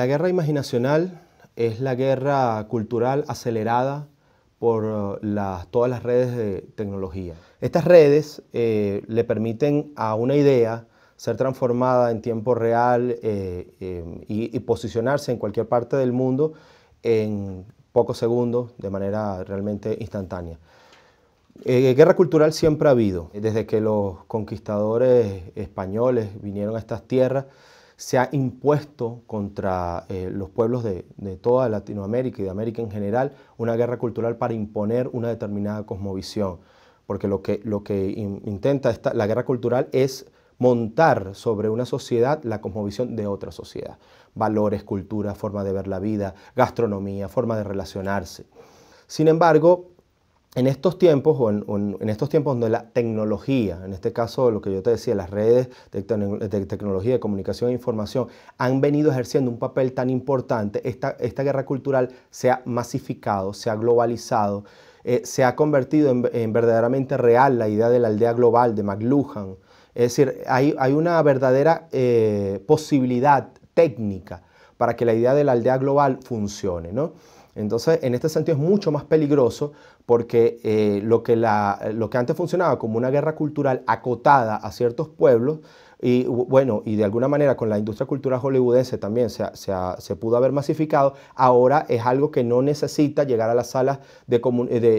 La guerra imaginacional es la guerra cultural acelerada por eh, todas las redes de tecnología. Estas redes eh, le permiten a una idea ser transformada en tiempo real eh, y, y, posicionarse en cualquier parte del mundo en pocos segundos de manera realmente instantánea. guerra cultural siempre ha habido. Desde que los conquistadores españoles vinieron a estas tierras, se ha impuesto contra eh, los pueblos de, toda Latinoamérica y de América en general una guerra cultural para imponer una determinada cosmovisión. Porque lo que, lo que intenta la guerra cultural es montar sobre una sociedad la cosmovisión de otra sociedad. Valores, cultura, forma de ver la vida, gastronomía, forma de relacionarse. Sin embargo, en estos tiempos, o en, estos tiempos donde la tecnología, en este caso lo que yo te decía, las redes de, tecnología, de comunicación e información, han venido ejerciendo un papel tan importante, esta, guerra cultural se ha masificado, se ha globalizado, eh, se ha convertido en, verdaderamente real la idea de la aldea global de McLuhan. Es decir, hay, una verdadera eh, posibilidad técnica para que la idea de la aldea global funcione, Entonces, en este sentido es mucho más peligroso porque eh, lo, que antes funcionaba como una guerra cultural acotada a ciertos pueblos, y bueno, y de alguna manera con la industria cultural hollywoodense también se, pudo haber masificado, ahora es algo que no necesita llegar a las salas eh,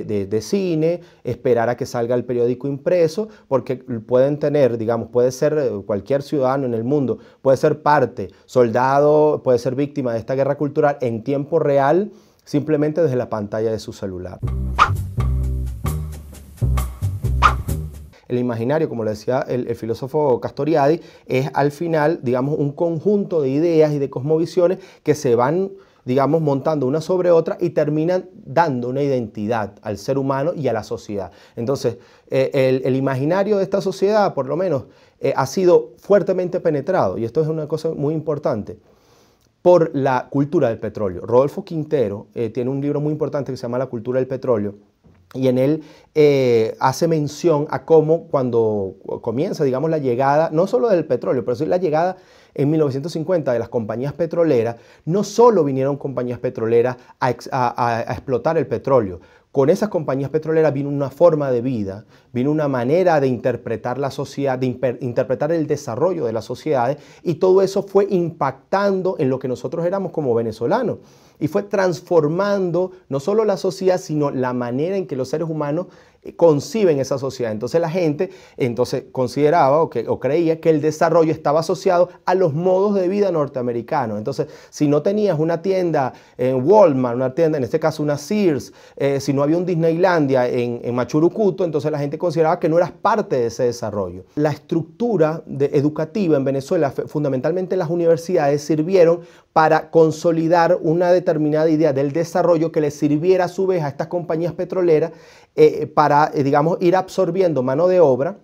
de, de, cine, esperar a que salga el periódico impreso, porque pueden tener, digamos, puede ser eh, cualquier ciudadano en el mundo, puede ser parte, soldado, puede ser víctima de esta guerra cultural en tiempo real simplemente desde la pantalla de su celular. El imaginario, como le decía el, filósofo Castoriadi, es al final, digamos, un conjunto de ideas y de cosmovisiones que se van, digamos, montando una sobre otra y terminan dando una identidad al ser humano y a la sociedad. Entonces, eh, el, imaginario de esta sociedad, por lo menos, eh, ha sido fuertemente penetrado, y esto es una cosa muy importante, por la cultura del petróleo. Rodolfo Quintero eh, tiene un libro muy importante que se llama La cultura del petróleo. Y en él eh, hace mención a cómo cuando comienza, digamos, la llegada, no solo del petróleo, pero es la llegada en 1950 de las compañías petroleras, no solo vinieron compañías petroleras a, explotar el petróleo, con esas compañías petroleras vino una forma de vida, vino una manera de interpretar la sociedad, de interpretar el desarrollo de las sociedades y todo eso fue impactando en lo que nosotros éramos como venezolanos y fue transformando no solo la sociedad, sino la manera en que los seres humanos conciben esa sociedad. Entonces la gente entonces consideraba o, creía que el desarrollo estaba asociado a los modos de vida norteamericanos. Entonces, si no tenías una tienda en Walmart, una tienda, en este caso una Sears, eh, si no había un Disneylandia en, Machurucuto, entonces la gente consideraba que no eras parte de ese desarrollo. La estructura educativa en Venezuela, fundamentalmente las universidades, sirvieron para consolidar una determinada idea del desarrollo que le sirviera a su vez a estas compañías petroleras eh, para para, eh, digamos, ir absorbiendo mano de obra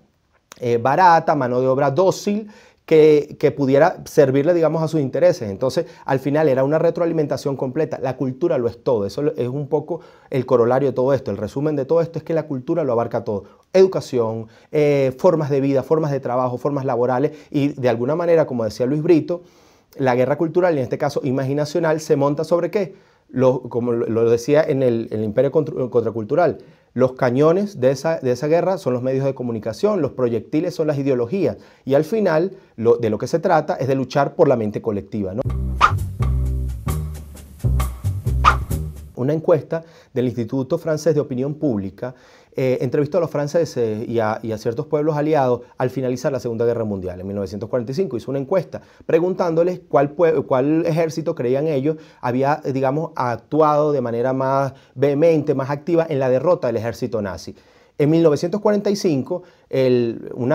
eh, barata, mano de obra dócil, que, pudiera servirle, digamos, a sus intereses. Entonces, al final era una retroalimentación completa. La cultura lo es todo. Eso es un poco el corolario de todo esto. El resumen de todo esto es que la cultura lo abarca todo. Educación, eh, formas de vida, formas de trabajo, formas laborales y de alguna manera, como decía Luis Brito, la guerra cultural, en este caso imaginacional, se monta sobre qué? como lo decía en el, Imperio Contracultural, los cañones de esa, guerra son los medios de comunicación, los proyectiles son las ideologías y al final lo, de lo que se trata es de luchar por la mente colectiva. ¿no? Una encuesta del Instituto Francés de Opinión Pública eh, entrevistó a los franceses y a, ciertos pueblos aliados al finalizar la Segunda Guerra Mundial. En 1945 hizo una encuesta preguntándoles cuál, ejército creían ellos había, digamos, actuado de manera más vehemente, más activa en la derrota del ejército nazi. En 1945, un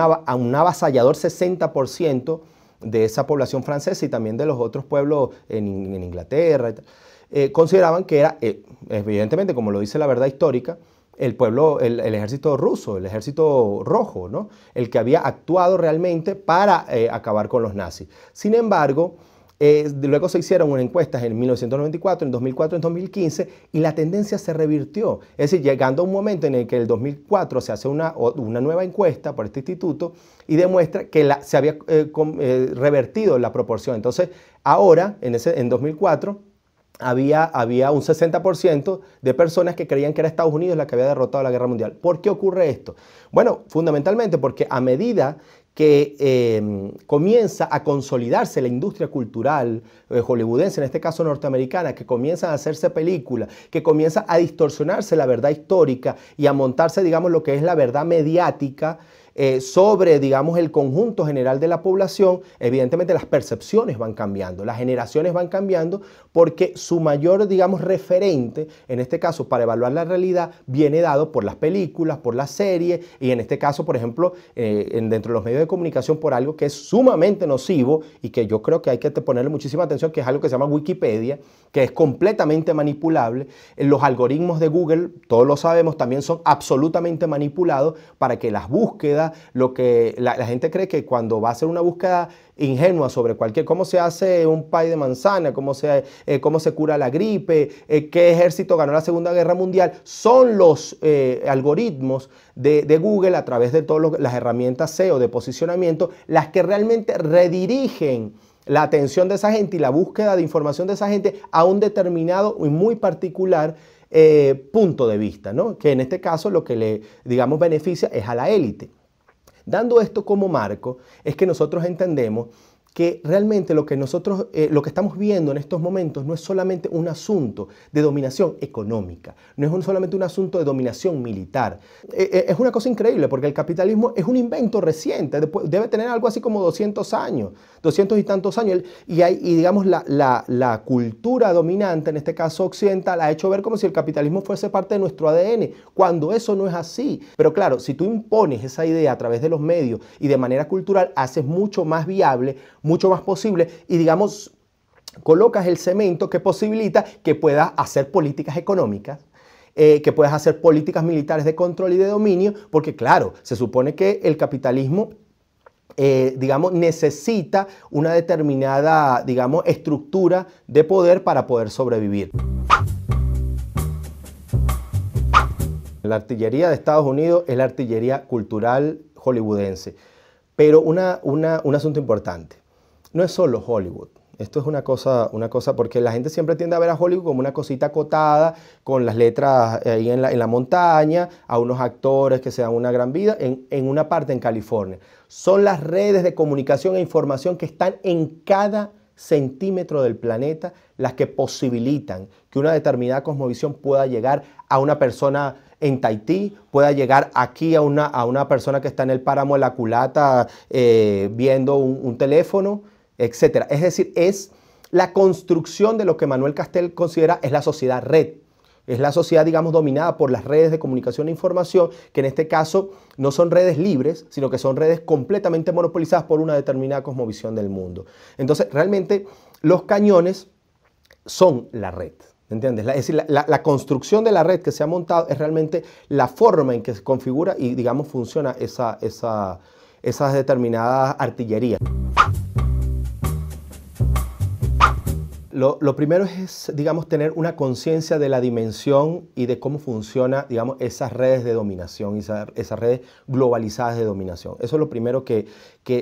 avasallador 60% de esa población francesa y también de los otros pueblos en, Inglaterra. Eh, consideraban que era, eh, evidentemente, como lo dice la verdad histórica, el pueblo, el, ejército ruso, el ejército rojo, ¿no? el que había actuado realmente para eh, acabar con los nazis. Sin embargo, luego se hicieron unas encuestas en 1994, en 2004, en 2015, y la tendencia se revirtió. Es decir, llegando a un momento en el que en el 2004 se hace una, nueva encuesta por este instituto y demuestra que la, se había revertido la proporción. Entonces, ahora, en, ese, en 2004, había, un 60% de personas que creían que era Estados Unidos la que había derrotado la guerra mundial. ¿Por qué ocurre esto? Bueno, fundamentalmente porque a medida que em, comienza a consolidarse la industria cultural eh, hollywoodense, en este caso norteamericana, que comienzan a hacerse películas, que comienza a distorsionarse la verdad histórica y a montarse, digamos, lo que es la verdad mediática, eh, sobre, digamos, el conjunto general de la población, evidentemente las percepciones van cambiando, las generaciones van cambiando porque su mayor, digamos, referente, en este caso, para evaluar la realidad, viene dado por las películas, por las series y en este caso, por ejemplo, eh, dentro de los medios de comunicación, por algo que es sumamente nocivo y que yo creo que hay que ponerle muchísima atención, que es algo que se llama Wikipedia, que es completamente manipulable. Eh, los algoritmos de Google, todos lo sabemos, también son absolutamente manipulados para que las búsquedas lo que la, gente cree que cuando va a hacer una búsqueda ingenua sobre cualquier, cómo se hace un pay de manzana, cómo se, eh, cómo se cura la gripe, eh, qué ejército ganó la Segunda Guerra Mundial, son los eh, algoritmos de, Google a través de todas las herramientas SEO de posicionamiento las que realmente redirigen la atención de esa gente y la búsqueda de información de esa gente a un determinado y muy particular punto de vista, que en este caso lo que le, digamos, beneficia es a la élite. Dando esto como marco, es que nosotros entendemos que realmente lo que nosotros, eh, lo que estamos viendo en estos momentos no es solamente un asunto de dominación económica, no es solamente un asunto de dominación militar. Eh, eh, es una cosa increíble porque el capitalismo es un invento reciente, pues, debe tener algo así como 200 años, 200 y tantos años, y, hay, digamos la cultura dominante, en este caso occidental, ha hecho ver como si el capitalismo fuese parte de nuestro ADN, cuando eso no es así. Pero claro, si tú impones esa idea a través de los medios y de manera cultural, haces mucho más viable, mucho más posible y digamos, colocas el cemento que posibilita que puedas hacer políticas económicas. Eh, que puedas hacer políticas militares de control y de dominio, porque claro, se supone que el capitalismo eh, digamos, necesita una determinada, digamos, estructura de poder para poder sobrevivir. La artillería de Estados Unidos es la artillería cultural hollywoodense, pero un asunto importante. No es solo Hollywood. Esto es una cosa, una cosa, porque la gente siempre tiende a ver a Hollywood como una cosita acotada, con las letras eh, ahí en la, en la montaña, a unos actores que se dan una gran vida, en, una parte en California. Son las redes de comunicación e información que están en cada centímetro del planeta las que posibilitan que una determinada cosmovisión pueda llegar a una persona en Tahití, pueda llegar aquí a una, persona que está en el páramo de la culata eh, viendo un teléfono etcétera Es decir, es la construcción de lo que Manuel castell considera es la sociedad red. Es la sociedad, digamos, dominada por las redes de comunicación e información, que en este caso no son redes libres, sino que son redes completamente monopolizadas por una determinada cosmovisión del mundo. Entonces, realmente los cañones son la red. ¿Entiendes? Es decir, la, construcción de la red que se ha montado es realmente la forma en que se configura y, digamos, funciona esa, esa, esas determinadas artillería Lo, primero es, digamos, tener una conciencia de la dimensión y de cómo funciona, digamos, esas redes de dominación, esas, esas redes globalizadas de dominación. Eso es lo primero que,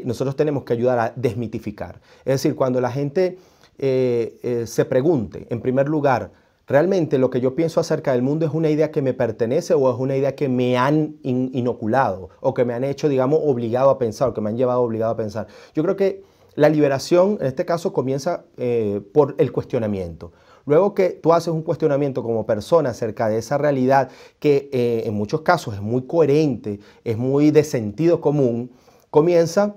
nosotros tenemos que ayudar a desmitificar. Es decir, cuando la gente eh, eh, se pregunte, en primer lugar, ¿realmente lo que yo pienso acerca del mundo es una idea que me pertenece o es una idea que me han inoculado o que me han hecho, digamos, obligado a pensar o que me han llevado obligado a pensar? Yo creo que la liberación, en este caso, comienza eh, por el cuestionamiento. Luego que tú haces un cuestionamiento como persona acerca de esa realidad que eh, en muchos casos es muy coherente, es muy de sentido común, comienza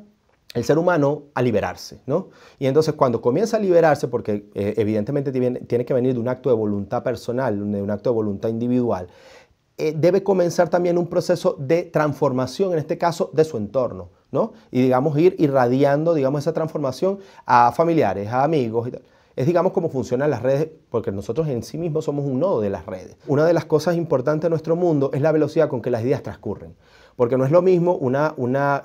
el ser humano a liberarse, ¿no? Y entonces cuando comienza a liberarse, porque eh, evidentemente tiene, que venir de un acto de voluntad personal, de un acto de voluntad individual, eh, debe comenzar también un proceso de transformación, en este caso, de su entorno, ¿no? Y digamos ir irradiando, digamos, esa transformación a familiares, a amigos y tal. Es digamos cómo funcionan las redes, porque nosotros en sí mismos somos un nodo de las redes. Una de las cosas importantes de nuestro mundo es la velocidad con que las ideas transcurren. Porque no es lo mismo una, una,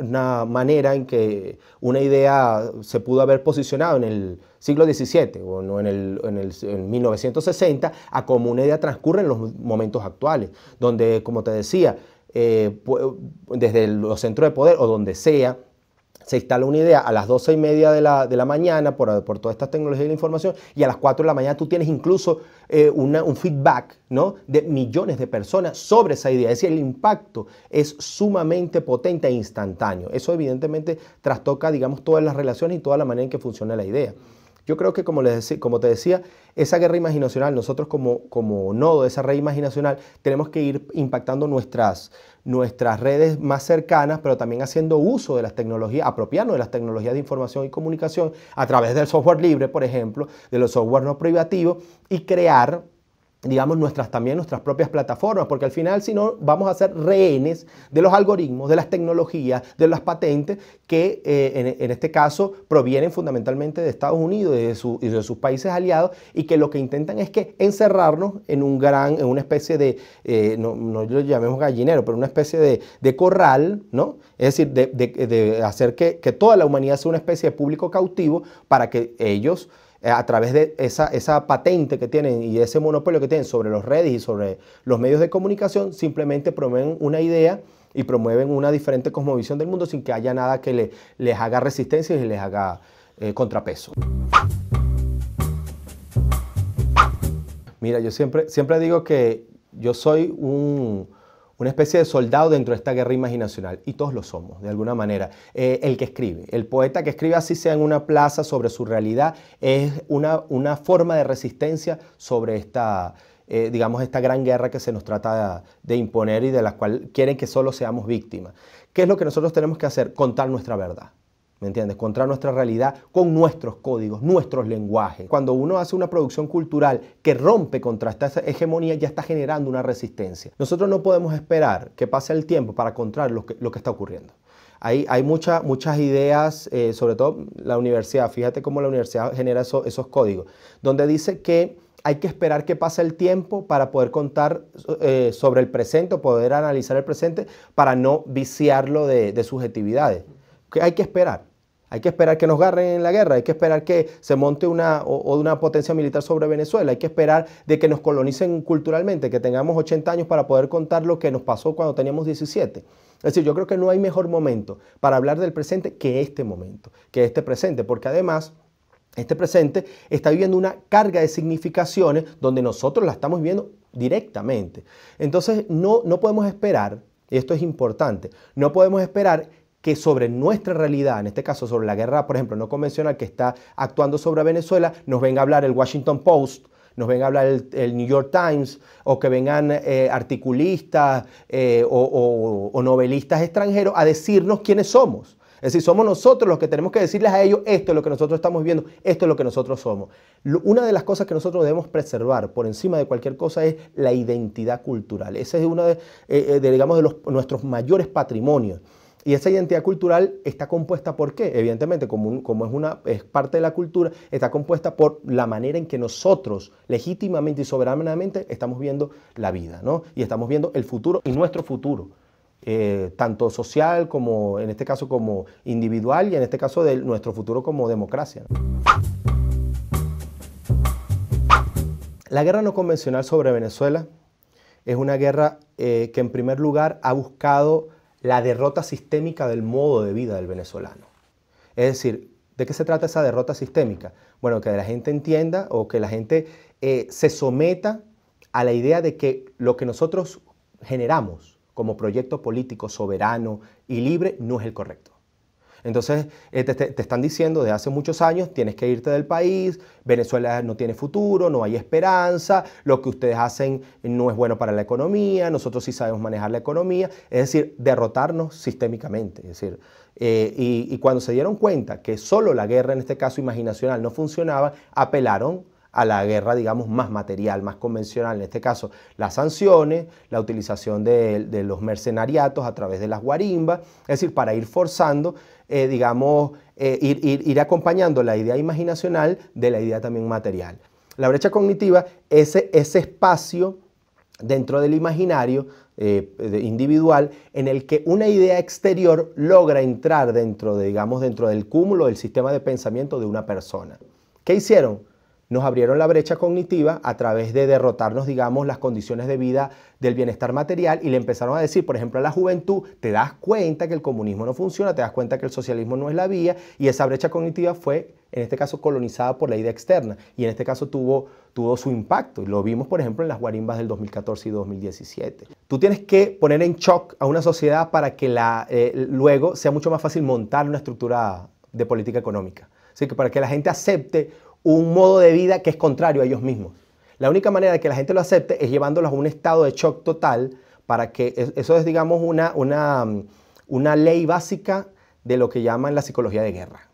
manera en que una idea se pudo haber posicionado en el siglo XVII o en, el, 1960 a como una idea transcurre en los momentos actuales, donde, como te decía, eh, desde los centros de poder o donde sea, se instala una idea a las 12 y media de la, mañana por, por todas estas tecnologías de la información y a las 4 de la mañana tú tienes incluso eh, un feedback de millones de personas sobre esa idea. Es decir, el impacto es sumamente potente e instantáneo. Eso evidentemente trastoca, digamos, todas las relaciones y toda la manera en que funciona la idea. Yo creo que, como, les decía, como te decía, esa guerra imaginacional, nosotros como, como nodo de esa red imaginacional, tenemos que ir impactando nuestras, nuestras redes más cercanas, pero también haciendo uso de las tecnologías, apropiarnos de las tecnologías de información y comunicación a través del software libre, por ejemplo, de los software no privativos, y crear digamos, nuestras también nuestras propias plataformas, porque al final si no vamos a ser rehenes de los algoritmos, de las tecnologías, de las patentes que eh, en, este caso provienen fundamentalmente de Estados Unidos y de, sus países aliados y que lo que intentan es que encerrarnos en un gran, en una especie de, eh, no, no, lo llamemos gallinero, pero una especie de, corral, ¿no? Es decir, de, de hacer que, que toda la humanidad sea una especie de público cautivo para que ellos eh, a través de esa, patente que tienen y ese monopolio que tienen sobre los redes y sobre los medios de comunicación, simplemente promueven una idea y promueven una diferente cosmovisión del mundo sin que haya nada que les haga resistencia y les haga eh, contrapeso. Mira, yo siempre, siempre digo que yo soy un, una especie de soldado dentro de esta guerra imaginacional, y todos lo somos, de alguna manera. Eh, el que escribe, el poeta que escribe así sea en una plaza sobre su realidad, es una, forma de resistencia sobre esta, eh, digamos, esta gran guerra que se nos trata de, de imponer y de la cual quieren que solo seamos víctimas. ¿Qué es lo que nosotros tenemos que hacer? Contar nuestra verdad. ¿me entiendes? Contra nuestra realidad con nuestros códigos, nuestros lenguajes. Cuando uno hace una producción cultural que rompe contra esta hegemonía, ya está generando una resistencia. Nosotros no podemos esperar que pase el tiempo para contrar lo que, está ocurriendo. Hay, muchas ideas, eh, sobre todo la universidad, fíjate cómo la universidad genera esos códigos, donde dice que hay que esperar que pase el tiempo para poder contar eh, sobre el presente, poder analizar el presente, para no viciarlo de, subjetividades. Que hay que esperar? Hay que esperar que nos agarren en la guerra, hay que esperar que se monte una, o, una potencia militar sobre Venezuela, hay que esperar de que nos colonicen culturalmente, que tengamos 80 años para poder contar lo que nos pasó cuando teníamos 17. Es decir, yo creo que no hay mejor momento para hablar del presente que este momento, que este presente, porque además... Este presente está viviendo una carga de significaciones donde nosotros la estamos viviendo directamente. Entonces, no, no podemos esperar, y esto es importante, no podemos esperar que sobre nuestra realidad, en este caso sobre la guerra, por ejemplo, no convencional que está actuando sobre Venezuela, nos venga a hablar el Washington Post, nos venga a hablar el, New York Times, o que vengan eh, articulistas eh, o, novelistas extranjeros a decirnos quiénes somos. Es decir, somos nosotros los que tenemos que decirles a ellos, esto es lo que nosotros estamos viendo, esto es lo que nosotros somos. Una de las cosas que nosotros debemos preservar por encima de cualquier cosa es la identidad cultural. Ese es uno eh, de, digamos, de los, nuestros mayores patrimonios. Y esa identidad cultural está compuesta por qué? Evidentemente, como, como es, una, es parte de la cultura, está compuesta por la manera en que nosotros legítimamente y soberanamente estamos viendo la vida, ¿no? Y estamos viendo el futuro y nuestro futuro. Eh, tanto social como en este caso como individual y en este caso de nuestro futuro como democracia. La guerra no convencional sobre Venezuela es una guerra eh, que en primer lugar ha buscado la derrota sistémica del modo de vida del venezolano. Es decir, ¿de qué se trata esa derrota sistémica? Bueno, que la gente entienda o que la gente eh, se someta a la idea de que lo que nosotros generamos como proyecto político soberano y libre no es el correcto. Entonces eh, te, están diciendo desde hace muchos años, tienes que irte del país, Venezuela no tiene futuro, no hay esperanza, lo que ustedes hacen no es bueno para la economía, nosotros sí sabemos manejar la economía, es decir, derrotarnos sistémicamente. Es decir, eh, y, y cuando se dieron cuenta que solo la guerra, en este caso imaginacional, no funcionaba, apelaron a la guerra, digamos, más material, más convencional, en este caso las sanciones, la utilización de, los mercenariatos a través de las guarimbas, es decir, para ir forzando, eh, digamos, eh, ir, acompañando la idea imaginacional de la idea también material. La brecha cognitiva, ese, ese espacio dentro del imaginario eh, individual en el que una idea exterior logra entrar dentro, de, digamos, dentro del cúmulo del sistema de pensamiento de una persona. ¿Qué hicieron? nos abrieron la brecha cognitiva a través de derrotarnos, digamos, las condiciones de vida del bienestar material y le empezaron a decir, por ejemplo, a la juventud, te das cuenta que el comunismo no funciona, te das cuenta que el socialismo no es la vía y esa brecha cognitiva fue, en este caso, colonizada por la idea externa y en este caso tuvo, su impacto y lo vimos, por ejemplo, en las guarimbas del 2014 y 2017. Tú tienes que poner en shock a una sociedad para que la, eh, luego sea mucho más fácil montar una estructura de política económica. Así que para que la gente acepte un modo de vida que es contrario a ellos mismos. La única manera de que la gente lo acepte es llevándolos a un estado de shock total para que eso es, digamos, una, una, ley básica de lo que llaman la psicología de guerra.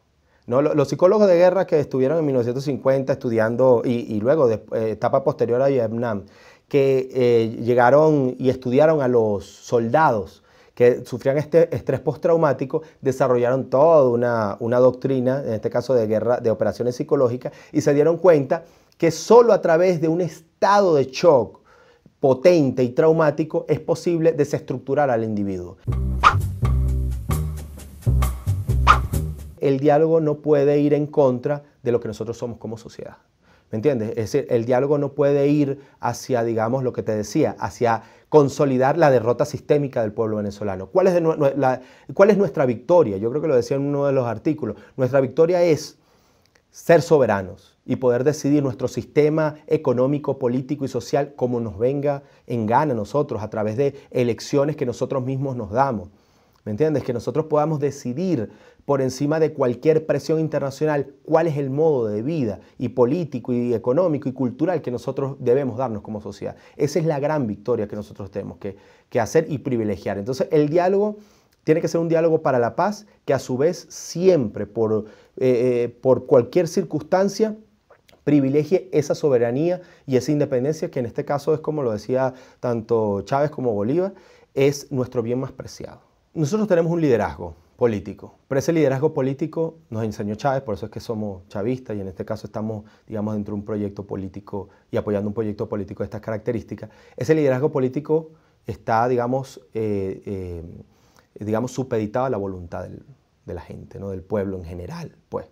¿no? Los psicólogos de guerra que estuvieron en 1950 estudiando y, luego, eh, etapa posterior a Vietnam, que eh, llegaron y estudiaron a los soldados que sufrían este estrés postraumático, desarrollaron toda una, doctrina, en este caso de guerra, de operaciones psicológicas, y se dieron cuenta que solo a través de un estado de shock potente y traumático es posible desestructurar al individuo. El diálogo no puede ir en contra de lo que nosotros somos como sociedad. ¿Me entiendes? Es decir, el diálogo no puede ir hacia, digamos, lo que te decía, hacia consolidar la derrota sistémica del pueblo venezolano. ¿Cuál es, nuestra victoria? Yo creo que lo decía en uno de los artículos. Nuestra victoria es ser soberanos y poder decidir nuestro sistema económico, político y social como nos venga en gana a nosotros a través de elecciones que nosotros mismos nos damos. ¿Me entiendes? Que nosotros podamos decidir por encima de cualquier presión internacional cuál es el modo de vida y político y económico y cultural que nosotros debemos darnos como sociedad. Esa es la gran victoria que nosotros tenemos que, hacer y privilegiar. Entonces el diálogo tiene que ser un diálogo para la paz que a su vez siempre, eh, eh, por cualquier circunstancia, privilegie esa soberanía y esa independencia que en este caso es como lo decía tanto Chávez como Bolívar, es nuestro bien más preciado nosotros tenemos un liderazgo político, pero ese liderazgo político nos enseñó Chávez, por eso es que somos chavistas y en este caso estamos, digamos, dentro de un proyecto político y apoyando un proyecto político de estas características. Ese liderazgo político está, digamos, eh, eh, digamos supeditado a la voluntad de la gente, ¿no? del pueblo en general. Pues.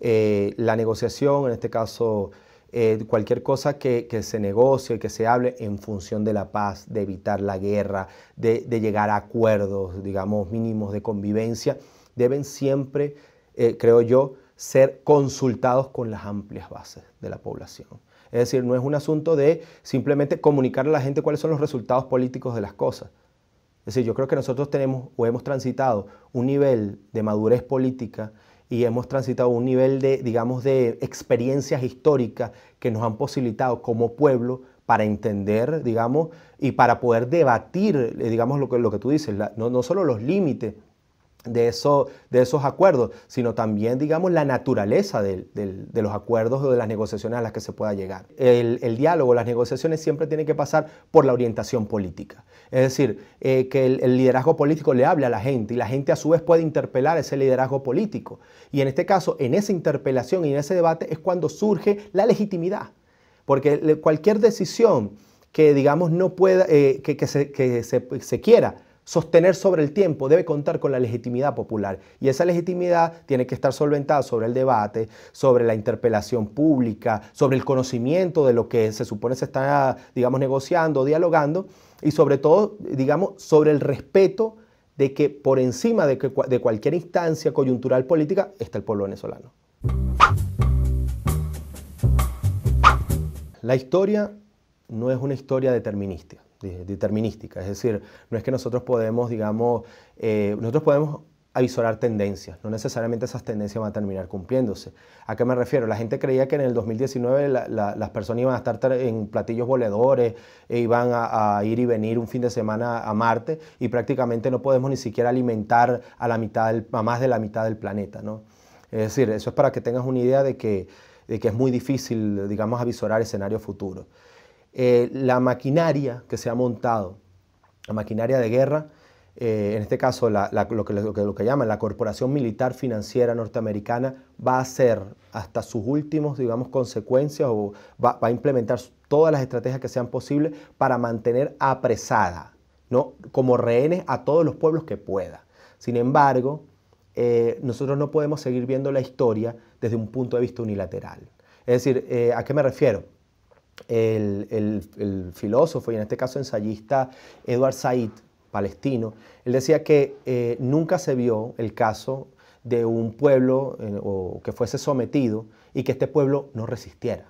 Eh, la negociación, en este caso eh, cualquier cosa que, se negocie, que se hable en función de la paz, de evitar la guerra, de, llegar a acuerdos, digamos, mínimos de convivencia, deben siempre, eh, creo yo, ser consultados con las amplias bases de la población. Es decir, no es un asunto de simplemente comunicar a la gente cuáles son los resultados políticos de las cosas. Es decir, yo creo que nosotros tenemos o hemos transitado un nivel de madurez política y hemos transitado un nivel de, digamos, de experiencias históricas que nos han posibilitado como pueblo para entender, digamos, y para poder debatir, eh, digamos, lo que, lo que tú dices, no, no solo los límites de, esos acuerdos, sino también, digamos, la naturaleza de, los acuerdos o de las negociaciones a las que se pueda llegar. El, diálogo, las negociaciones siempre tienen que pasar por la orientación política. Es decir, eh, que el, liderazgo político le hable a la gente y la gente a su vez puede interpelar ese liderazgo político. Y en este caso, en esa interpelación y en ese debate es cuando surge la legitimidad. Porque cualquier decisión que, digamos, no pueda, eh, que, se, que se, se quiera, sostener sobre el tiempo debe contar con la legitimidad popular y esa legitimidad tiene que estar solventada sobre el debate, sobre la interpelación pública, sobre el conocimiento de lo que se supone se está, digamos, negociando, dialogando y sobre todo, digamos, sobre el respeto de que por encima de, de cualquier instancia coyuntural política está el pueblo venezolano. La historia no es una historia determinista determinística. Es decir, no es que nosotros podemos, digamos, eh, nosotros podemos avisorar tendencias, no necesariamente esas tendencias van a terminar cumpliéndose. ¿A qué me refiero? La gente creía que en el 2019 las personas iban a estar en platillos voladores, e iban a, ir y venir un fin de semana a Marte y prácticamente no podemos ni siquiera alimentar a, la mitad más de la mitad del planeta. ¿no? Es decir, eso es para que tengas una idea de que, de que es muy difícil, digamos, avisorar escenarios futuros. Eh, la maquinaria que se ha montado, la maquinaria de guerra, eh, en este caso lo, que, lo, que, llaman la Corporación Militar Financiera Norteamericana, va a hacer hasta sus últimos, digamos, consecuencias o va, a implementar todas las estrategias que sean posibles para mantener apresada, ¿no? como rehenes a todos los pueblos que pueda. Sin embargo, eh, nosotros no podemos seguir viendo la historia desde un punto de vista unilateral. Es decir, ¿a qué me refiero? el, filósofo y en este caso ensayista Edward Said, palestino, él decía que eh, nunca se vio el caso de un pueblo eh, que fuese sometido y que este pueblo no resistiera.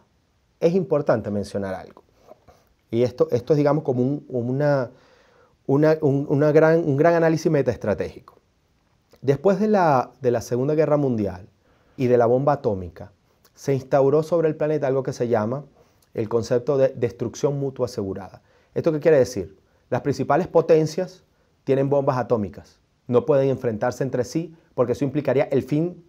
Es importante mencionar algo. Y esto, esto es, digamos, como un, una, un gran, un gran análisis metaestratégico. Después de la, de la Segunda Guerra Mundial y de la bomba atómica, se instauró sobre el planeta algo que se llama el concepto de destrucción mutua asegurada. ¿Esto qué quiere decir? Las principales potencias tienen bombas atómicas. No pueden enfrentarse entre sí porque eso implicaría el fin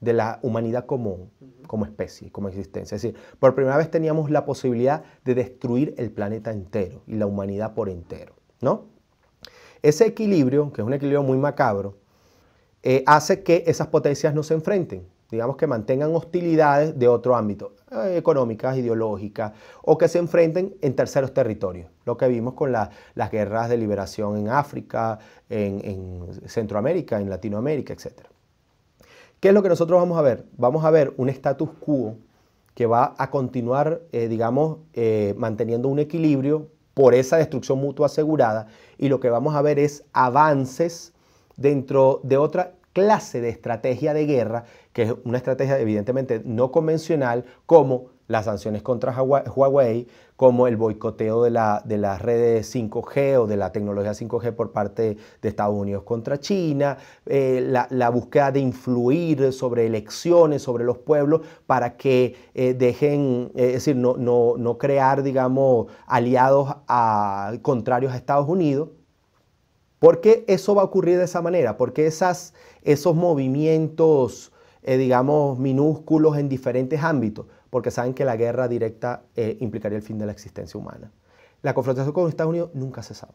de la humanidad como, como especie, como existencia. Es decir, por primera vez teníamos la posibilidad de destruir el planeta entero y la humanidad por entero. ¿no? Ese equilibrio, que es un equilibrio muy macabro, eh, hace que esas potencias no se enfrenten digamos que mantengan hostilidades de otro ámbito, eh, económicas, ideológicas, o que se enfrenten en terceros territorios, lo que vimos con las guerras de liberación en África, en, Centroamérica, en Latinoamérica, etc. ¿Qué es lo que nosotros vamos a ver? Vamos a ver un status quo que va a continuar, eh, digamos, eh, manteniendo un equilibrio por esa destrucción mutua asegurada y lo que vamos a ver es avances dentro de otra clase de estrategia de guerra que es una estrategia evidentemente no convencional, como las sanciones contra Huawei, como el boicoteo de, la, de las redes 5G o de la tecnología 5G por parte de Estados Unidos contra China, eh, la, búsqueda de influir sobre elecciones, sobre los pueblos, para que eh, dejen, eh, es decir, no, no, no crear, digamos, aliados a, contrarios a Estados Unidos. ¿Por qué eso va a ocurrir de esa manera? Porque esas, esos movimientos eh, digamos, minúsculos en diferentes ámbitos, porque saben que la guerra directa eh, implicaría el fin de la existencia humana. La confrontación con Estados Unidos nunca ha cesado.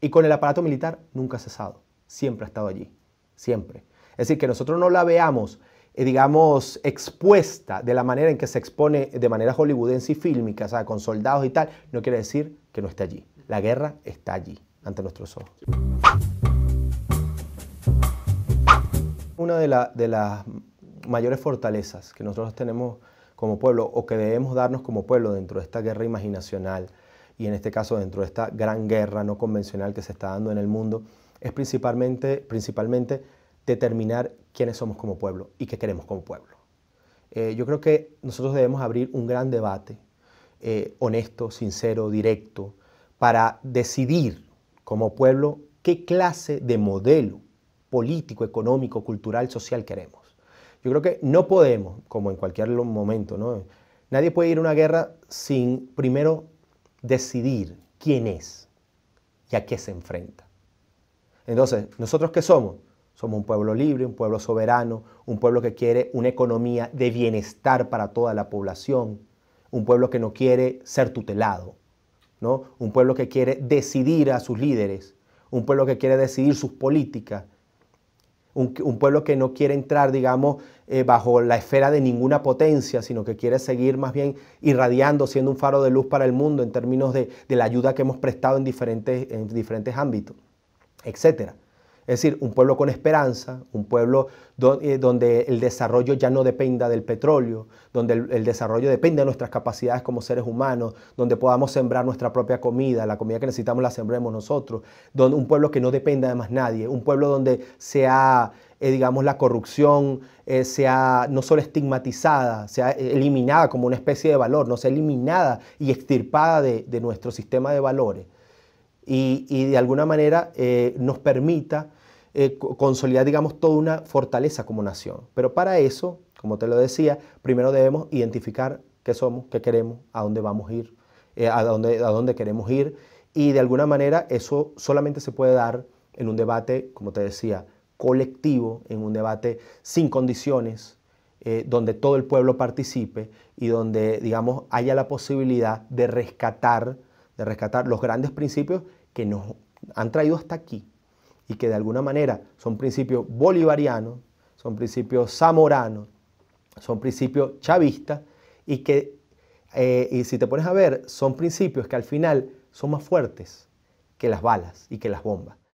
Y con el aparato militar nunca ha cesado. Siempre ha estado allí. Siempre. Es decir, que nosotros no la veamos, eh, digamos, expuesta de la manera en que se expone de manera hollywoodense y fílmica, o sea, con soldados y tal, no quiere decir que no esté allí. La guerra está allí, ante nuestros ojos una de, las mayores fortalezas que nosotros tenemos como pueblo o que debemos darnos como pueblo dentro de esta guerra imaginacional y en este caso dentro de esta gran guerra no convencional que se está dando en el mundo, es principalmente, principalmente determinar quiénes somos como pueblo y qué queremos como pueblo. Eh, yo creo que nosotros debemos abrir un gran debate eh, honesto, sincero, directo, para decidir como pueblo qué clase de modelo político, económico, cultural, social queremos. Yo creo que no podemos, como en cualquier momento, ¿no? nadie puede ir a una guerra sin primero decidir quién es y a qué se enfrenta. Entonces, ¿nosotros qué somos? Somos un pueblo libre, un pueblo soberano, un pueblo que quiere una economía de bienestar para toda la población, un pueblo que no quiere ser tutelado, ¿no? un pueblo que quiere decidir a sus líderes, un pueblo que quiere decidir sus políticas, un, pueblo que no quiere entrar, digamos, eh, bajo la esfera de ninguna potencia, sino que quiere seguir más bien irradiando, siendo un faro de luz para el mundo en términos de, la ayuda que hemos prestado en diferentes, en diferentes ámbitos, etcétera. Es decir, un pueblo con esperanza, un pueblo eh, donde el desarrollo ya no dependa del petróleo, donde el, desarrollo dependa de nuestras capacidades como seres humanos, donde podamos sembrar nuestra propia comida, la comida que necesitamos la sembremos nosotros, donde, un pueblo que no dependa de más nadie, un pueblo donde sea, eh, digamos, la corrupción eh, sea no solo estigmatizada, sea eliminada como una especie de valor, no sea eliminada y extirpada de, nuestro sistema de valores. Y, y de alguna manera nos permita eh, consolidar, digamos, toda una fortaleza como nación. Pero para eso, como te lo decía, primero debemos identificar qué somos, qué queremos, a dónde vamos a ir, eh, a, dónde, a dónde queremos ir. Y de alguna manera eso solamente se puede dar en un debate, como te decía, colectivo, en un debate sin condiciones, eh, donde todo el pueblo participe y donde, digamos, haya la posibilidad de rescatar, de rescatar los grandes principios que nos han traído hasta aquí, y que de alguna manera son principios bolivarianos, son principios zamoranos, son principios chavistas y que, eh, y si te pones a ver, son principios que al final son más fuertes que las balas y que las bombas.